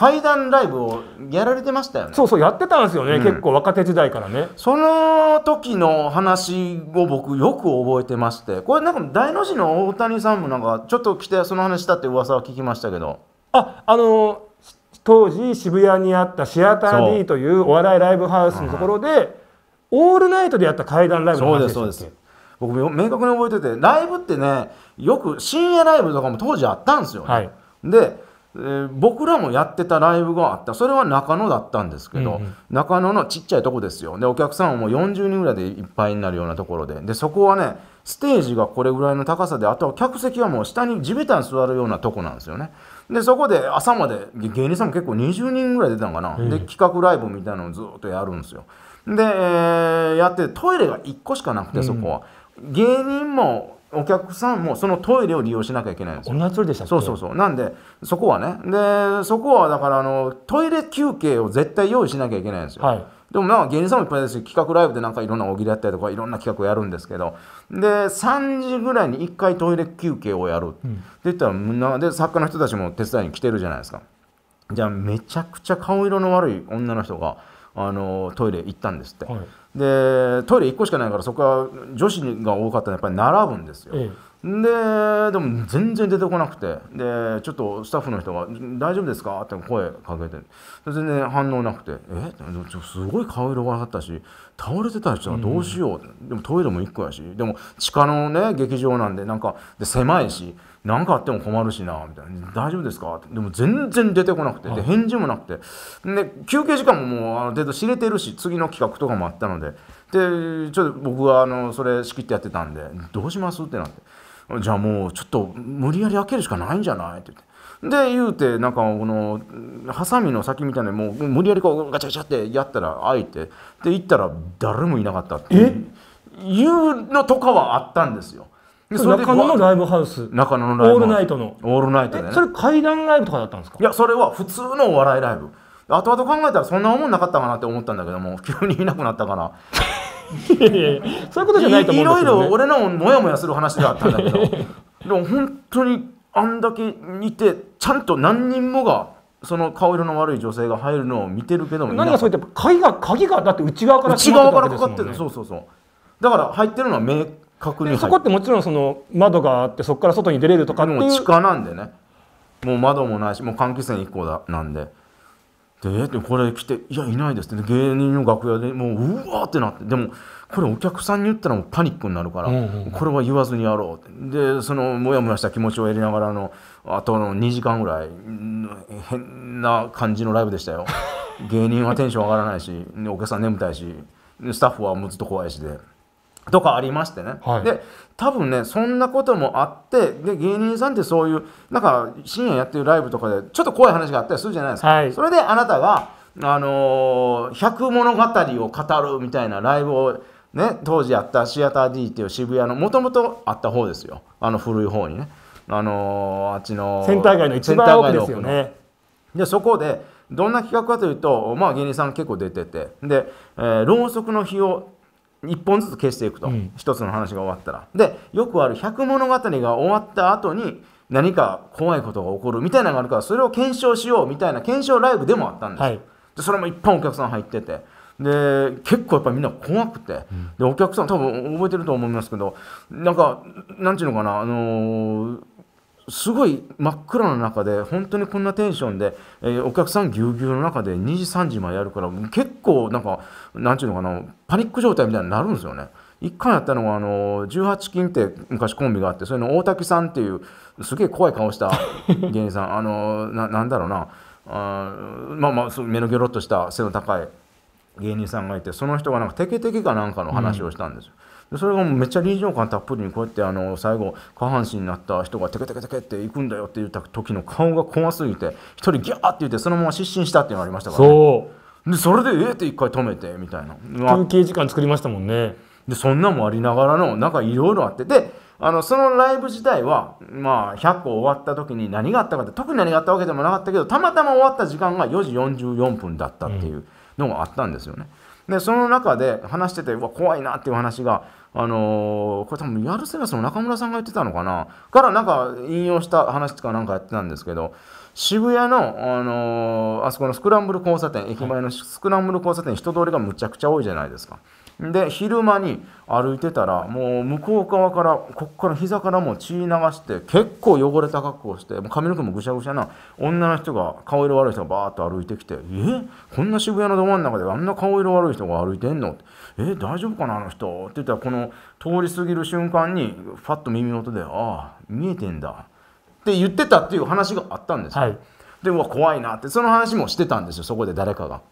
怪談ライブをやられてましたよねそうそうやってたんですよね、うん、結構若手時代からねその時の話を僕よく覚えてましてこれなんか大の字の大谷さんもなんかちょっと来てその話したって噂は聞きましたけどああの当時渋谷にあったシアター D というお笑いライブハウスのところで、うん、オールナイトでやった怪談ライブの話でしたそうです僕明確に覚えててライブってねよく深夜ライブとかも当時あったんですよ、ねはい、で僕らもやってたライブがあったそれは中野だったんですけど、うんうん、中野のちっちゃいとこですよでお客さんはもう40人ぐらいでいっぱいになるようなところででそこはねステージがこれぐらいの高さであとは客席はもう下に地べたに座るようなとこなんですよねでそこで朝まで芸人さんも結構20人ぐらい出たのかな、うん、で企画ライブみたいなのをずっとやるんですよで、えー、やってトイレが1個しかなくてそこは、うん、芸人もお客さんもそのトイレを利用しなきゃいけないんですよ。同じでしたそうそうそう。なんで、そこはね。で、そこはだからあの、トイレ休憩を絶対用意しなきゃいけないんですよ。はい、でもまあ芸人さんもいっぱいですし、企画ライブでなんかいろんな大喜利やったりとか、いろんな企画をやるんですけど、で、3時ぐらいに1回トイレ休憩をやる。うん、って言ったら、で、作家の人たちも手伝いに来てるじゃないですか。じゃあ、めちゃくちゃ顔色の悪い女の人が、あのトイレ行ったんですって、はい、でトイレ1個しかないからそこは女子が多かったのやっぱり並ぶんですよ、ええ、ででも全然出てこなくてでちょっとスタッフの人が「大丈夫ですか?」って声かけて全然反応なくて「えすごい顔色悪かったし倒れてた人はどうしよう」うん、でもトイレも1個やしでも地下のね劇場なんでなんかで狭いし。うん何かあっても困るしなみたいな「大丈夫ですか?」でも全然出てこなくて、はい、で返事もなくてで休憩時間ももうある程度知れてるし次の企画とかもあったのででちょっと僕があのそれ仕切ってやってたんで「どうします?」ってなって「じゃあもうちょっと無理やり開けるしかないんじゃない?」って言って。で言うてなんかこのハサミの先みたいなもう無理やりこうガチャガチャってやったら開いてで行ったら誰もいなかったっていうのとかはあったんですよ。中野のライブハウス中野のライブオールナイトのオールナイトで、ね、それ怪談ライブとかだったんですかいやそれは普通のお笑いライブ後々考えたらそんな思んなかったかなって思ったんだけども 急にいなくなったからそういうことじゃないと思うんですよ、ね、いろいろ俺のモヤモヤする話があったんだけど でも本当にあんだけ似てちゃんと何人もがその顔色の悪い女性が入るのを見てるけども何がそうやって鍵が鍵がだって内側から内側からかかってる、そうそうそうだから入ってるのは目確認そこってもちろんその窓があってそこから外に出れるとかっていう地下なんでねもう窓もないしもう換気扇1個だなんでででこれ来て「いやいないです」って芸人の楽屋でもううわーってなってでもこれお客さんに言ったらもうパニックになるから、これは言わずにやろうってでそのモヤモヤした気持ちをやりながらのあとの2時間ぐらい変な感じのライブでしたよ 芸人はテンション上がらないしお客さん眠たいしスタッフはもうずっと怖いしで。とかありましてね、はい、で多分ねそんなこともあってで芸人さんってそういうなんか深夜やってるライブとかでちょっと怖い話があったりするじゃないですか、はい、それであなたが「あのー、物語を語る」みたいなライブをね当時やったシアター D っていう渋谷のもともとあった方ですよあの古い方にね、あのー、あっちのセンター街の一番奥ですよねでそこでどんな企画かというと、まあ、芸人さん結構出ててで、えー、ろうそくの火を1本ずつ消していくと、うん、1つの話が終わったらでよくある百物語が終わった後に何か怖いことが起こるみたいなのがあるからそれを検証しようみたいな検証ライブでもあったんです、はい、でそれもいっぱいお客さん入っててで結構やっぱりみんな怖くて、うん、でお客さん多分覚えてると思いますけどなんかなんていうのかなあのーすごい真っ暗の中で本当にこんなテンションで、えー、お客さんぎゅうぎゅうの中で2時3時までやるから結構なんかなんていうのかなパニック状態みたいになるんですよね。一回やったのはあの18金って昔コンビがあってそれの大滝さんっていうすげえ怖い顔した 芸人さんあのななんだろうなあまあまあ目のギョロっとした背の高い芸人さんがいてその人がなんかテケテケかなんかの話をしたんですよ。うんそれがめっちゃ臨場感たっぷりにこうやってあの最後下半身になった人がテケテケテケって行くんだよって言った時の顔が怖すぎて一人ギャーって言ってそのまま失神したっていうのがありましたから、ね、そうでそれでええって一回止めてみたいな休憩時間作りましたもんねでそんなもありながらのなんかいろいろあってであのそのライブ自体は、まあ、100個終わった時に何があったかって特に何があったわけでもなかったけどたまたま終わった時間が4時44分だったっていうのがあったんですよね。うんでその中で話しててうわ怖いなっていう話があのー、これ多分ヤルセラスの中村さんが言ってたのかなからなんか引用した話とかなんかやってたんですけど渋谷の、あのー、あそこのスクランブル交差点駅前のスクランブル交差点人通りがむちゃくちゃ多いじゃないですか。で昼間に歩いてたらもう向こう側からこっから膝からもう血流して結構汚れた格好をしてもう髪の毛もぐしゃぐしゃな女の人が顔色悪い人がバーッと歩いてきて「えこんな渋谷のど真ん中であんな顔色悪い人が歩いてんの?」って「え大丈夫かなあの人」って言ったらこの通り過ぎる瞬間にファッと耳元で「ああ見えてんだ」って言ってたっていう話があったんですよ。はい、でうわ怖いなってその話もしてたんですよそこで誰かが。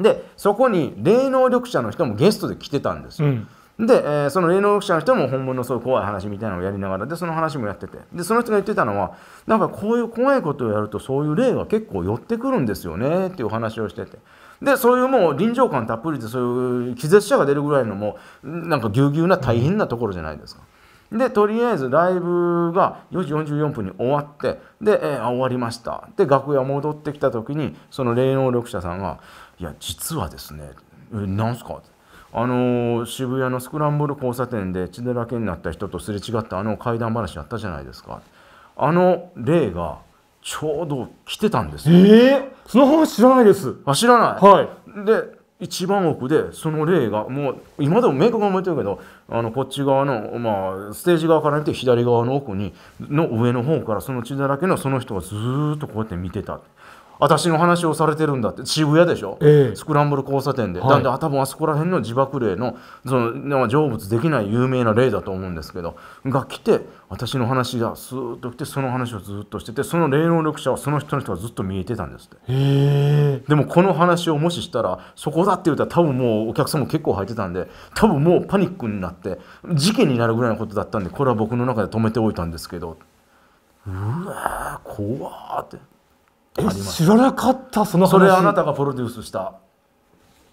でそこに霊能力者の人もゲストで来てたんですよ。うん、で、えー、その霊能力者の人も本物のそういう怖い話みたいなのをやりながらでその話もやっててでその人が言ってたのはなんかこういう怖いことをやるとそういう霊が結構寄ってくるんですよねっていう話をしててでそういうもう臨場感たっぷりでそういう気絶者が出るぐらいのもうなんかぎゅうぎゅうな大変なところじゃないですか。うんで、とりあえずライブが4時44分に終わって、で、えー、終わりました。で、楽屋戻ってきた時に、その霊能力者さんが、いや、実はですね、えなんすかって。あのー、渋谷のスクランブル交差点で血だらけになった人とすれ違ったあの怪談話やったじゃないですかあの霊がちょうど来てたんですよえー、その話知らないですあ知らないはいで一番奥でその霊がもう今でも明確に覚えてるけどあのこっち側の、まあ、ステージ側から見て左側の奥にの上の方からその血だらけのその人がずっとこうやって見てた私の話をされてるんだって渋谷でしょ、ええ、スクランブル交差点で、はい、なんで多分あそこら辺の自爆霊のその成仏できない有名な霊だと思うんですけどが来て私の話がスーッと来てその話をずっとしててその霊能力者はその人の人がずっと見えてたんですってへえでもこの話をもししたらそこだって言うたら多分もうお客さんも結構入ってたんで多分もうパニックになって事件になるぐらいのことだったんでこれは僕の中で止めておいたんですけどうわ怖って。知らなかったその話それあなたがプロデュースした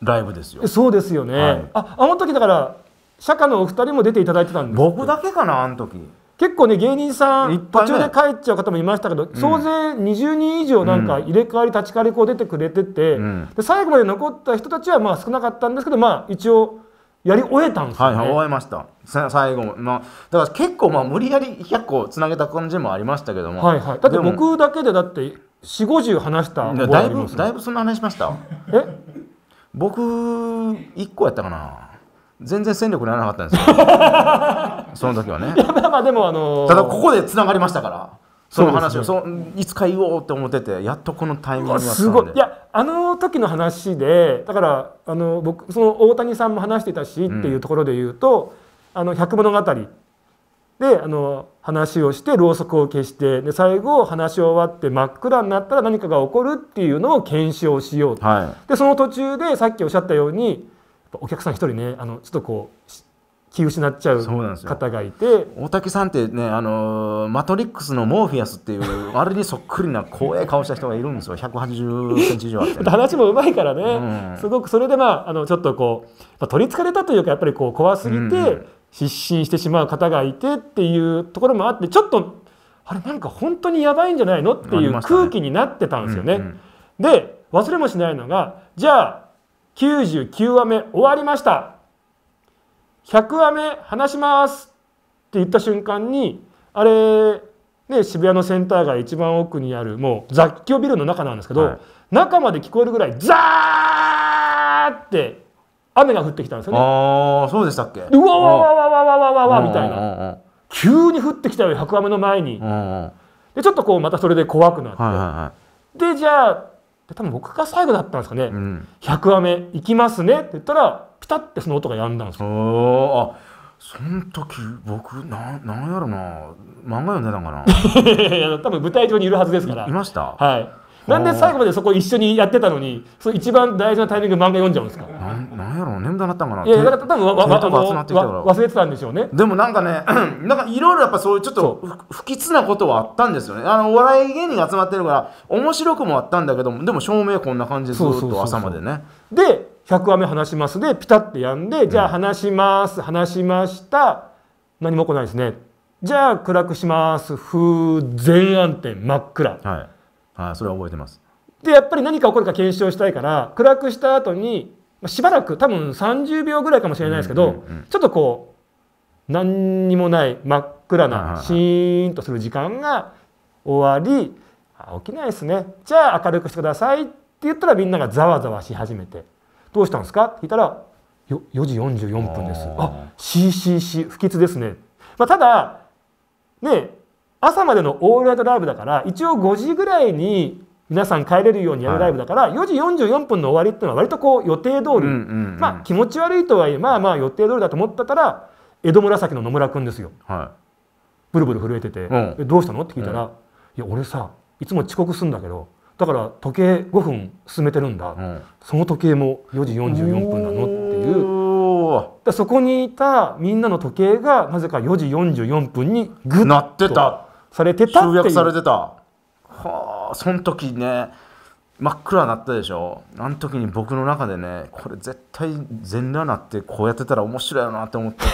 ライブですよそうですよね、はい、ああの時だから社迦のお二人も出ていただいてたんです僕だけかなあの時結構ね芸人さん、ね、途中で帰っちゃう方もいましたけど、うん、総勢20人以上なんか入れ替わり、立ち替わりこう出てくれてて、うん、で最後まで残った人たちはまあ少なかったんですけどまあ一応やり終えたんですよ、ね、はい、終えました最後まあ、だから結構まあ無理やり100個つなげた感じもありましたけども、はいはい、だって僕だけでだって四五十話しただいぶだいぶそんな話しましたえ僕一個やったかな全然戦力にならなかったんですよ その時はねいやまあでもあのー、ただここでつながりましたからその話をそ、ね、いつか言おうって思っててやっとこのタイミングがすごいいやあの時の話でだからあの僕その大谷さんも話してたし、っていうところで言うと「あの百物語」であの話をしてろうそくを消してで最後話し終わって真っ暗になったら何かが起こるっていうのを検証しようと、はい、でその途中でさっきおっしゃったようにお客さん一人ねあのちょっとこう気失っちゃう方がいて大竹さんってねあのマトリックスのモーフィアスっていうあれ にそっくりな怖い顔した人がいるんですよ180センチ以上あって、ね、話 もうまいからね、うん、すごくそれでまああのちょっとこう取りつかれたというかやっぱりこう怖すぎて、うんうん失神してしまう方がいてっていうところもあってちょっとあれなんか本当にやばいんじゃないのっていう空気になってたんですよね。ねうんうん、で忘れもしないのがじゃあ99話目終わりました100話目話しますって言った瞬間にあれね、渋谷のセンター街一番奥にあるもう雑居ビルの中なんですけど、はい、中まで聞こえるぐらいザーって雨が降ってきたんですよねああそうでしたっけうわわわわわわわわわみたいな急に降ってきたよ1雨の前にでちょっとこうまたそれで怖くなって、はいはいはい、でじゃあ多分僕が最後だったんですかね「うん、雨行きますね」って言ったらピタッてその音がやんだんですよ。その時僕ななんやろな漫画読んでたんかな いや多分舞台上にいるはずですからいましたはいなんで最後までそこ一緒にやってたのにそ一番大事なタイミング漫画読んじゃうんですかなんやろう眠たなったんかないやだから多分わわわ忘れてたんでしょうねでもなんかね なんかいろいろやっぱそういうちょっと不吉なことはあったんですよねあのお笑い芸人が集まってるから面白くもあったんだけどでも照明こんな感じでずっと朝までねで100話目話しますでピタッてやんで、じゃあ話します話しました何も来ないですねじゃあ暗くします風全暗転真っ暗、はいはい、それは覚えてます。でやっぱり何か起こるか検証したいから暗くした後にしばらく多分30秒ぐらいかもしれないですけど、うんうんうん、ちょっとこう何にもない真っ暗なシーンとする時間が終わり起きないですねじゃあ明るくしてくださいって言ったらみんながざわざわし始めてどうしたんですかって聞いたらよ4時44分ですあ CCC 不吉ですね、まあ、ただね朝までのオールナイトライブだから一応5時ぐらいに皆さん帰れるようにやるライブだから、はい、4時44分の終わりっていうのは割とこう予定通り、うんうんうん、まあ気持ち悪いとはいえまあまあ予定通りだと思ったから江戸紫の野村君ですよ、はい、ブルブル震えてて、うん、どうしたのって聞いたら、うん、いや俺さいつも遅刻すんだけどだから時計5分進めてるんだ、うん、その時計も4時44分なのっていうだそこにいたみんなの時計がなぜか4時44分にグッとなってたされてたって集約されてたはあその時ね真っ暗になったでしょあの時に僕の中でねこれ絶対全裸になってこうやってたら面白いよなって思って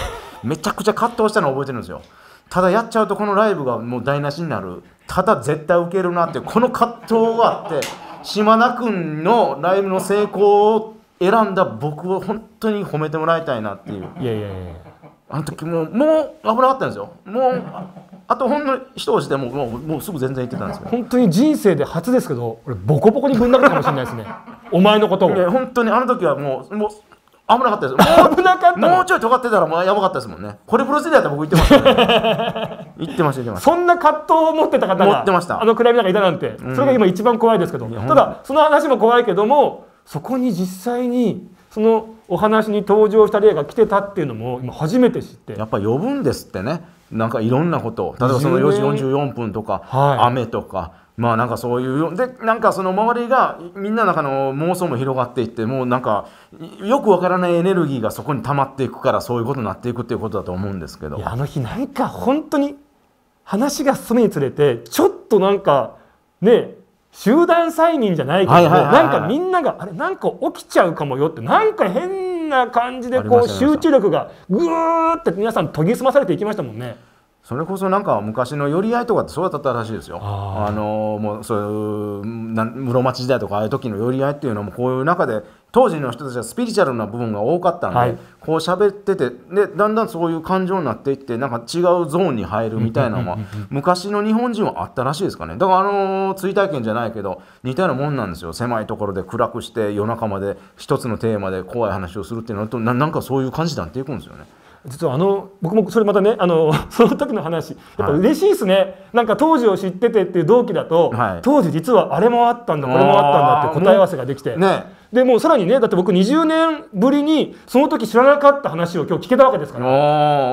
めちゃくちゃ葛藤したの覚えてるんですよただやっちゃうとこのライブがもう台無しになるただ絶対ウケるなってこの葛藤があって島田君のライブの成功を選んだ僕を本当に褒めてもらいたいなっていういやいやいやあの時もうもう危なかったんですよもうあとほんの一押しでもうもうもうすぐ全然行ってたんですよ本当に人生で初ですけど俺ボコボコにぶん殴るかもしれないですね お前のことを本当にあの時はもうもう危なかったですもう危なかったもうちょい尖ってたらもうやばかったですもんねこれプロセスアって僕言ってましたね言 ってましたそんな葛藤を持ってた方が持ってましたあの暗闇なんかいたなんて、うん、それが今一番怖いですけどただその話も怖いけどもそこに実際にそのお話に登場した例が来てたっていうのも今初めて知ってやっぱ呼ぶんですってねなんかいろんなこと例えばその4時44分とか、はい、雨とかまあなんかそういうでなんかその周りがみんなの中の妄想も広がっていってもうなんかよくわからないエネルギーがそこに溜まっていくからそういうことになっていくっていうことだと思うんですけどあの日なんか本当に話が進むにつれてちょっとなんかね集団催眠じゃないけどなんかみんながあれなんか起きちゃうかもよってなんか変な感じでこう集中力がぐーって皆さん研ぎ澄まされていきましたもんね。それこそなんか昔の寄り合いとかってそうだったらしいですよ。あのもうそういう室町時代とかああいう時の寄り合いっていうのもこういう中で当時の人たちはスピリチュアルな部分が多かったんで、はい、こう喋っててでだんだんそういう感情になっていってなんか違うゾーンに入るみたいなのは昔の日本人はあったらしいですかねだからあの追体験じゃないけど似たようなもんなんですよ狭いところで暗くして夜中まで一つのテーマで怖い話をするっていうのとななんかそういう感じになっていくんですよね。実はあの僕もそれまたねあの その時の話やっぱ嬉しいですね、はい、なんか当時を知っててっていう同期だと、はい、当時実はあれもあったんだこれもあったんだって答え合わせができて、ね、でもうさらにねだって僕20年ぶりにその時知らなかった話を今日聞けたわけですから、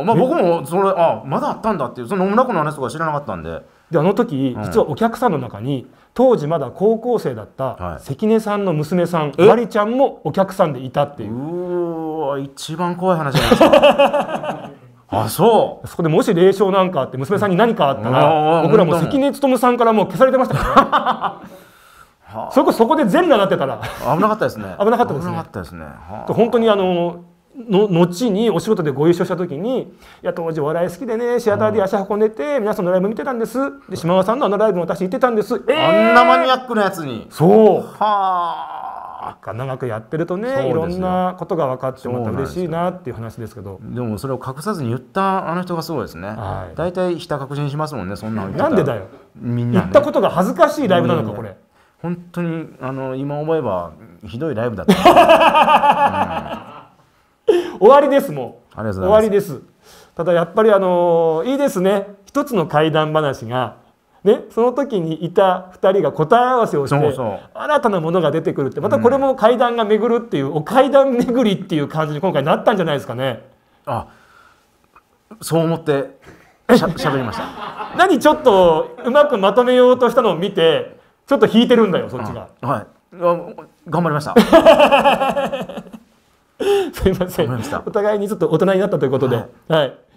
まあ、僕もそれあまだあったんだっていうその野村子の話とか知らなかったんで。であの時、実はお客さんの中に当時まだ高校生だった関根さんの娘さん、まりちゃんもお客さんでいたっていううわ一番怖い話じゃないですか あそうそこでもし霊障なんかあって娘さんに何かあったら、僕らも関根勤さんからもう消されてましたからね それこそそこで全裸なってたら危なかったですね 危なかったですね危なかったですねはあ、本当にあのの後にお仕事でご一緒した時に「いや当時お笑い好きでねシアターで足運んでて皆さんのライブ見てたんです」で島川さんのあのライブも私行ってたんです、えー、あんなマニアックなやつにそうはあ長くやってるとねいろんなことが分かってもった嬉しいなっていう話ですけどでもそれを隠さずに言ったあの人がすごいですね、はい、大体ひた隠しにしますもんねそんなのなんでだよみんな、ね、言ったことが恥ずかしいライブなのかこれ本当にあの今思えばひどいライブだった、うん終わりですもう終わりですただやっぱりあのいいですね一つの怪談話がね、その時にいた2人が答え合わせをして新たなものが出てくるってまたこれも怪談が巡るっていう、うん、お怪談巡りっていう感じに今回なったんじゃないですかね。あそう思ってしゃべりました何ちょっとうまくまとめようとしたのを見てちょっと引いてるんだよそっちが。はい、頑張りました すみません。お互いにちょっと大人になったということで、はい、はい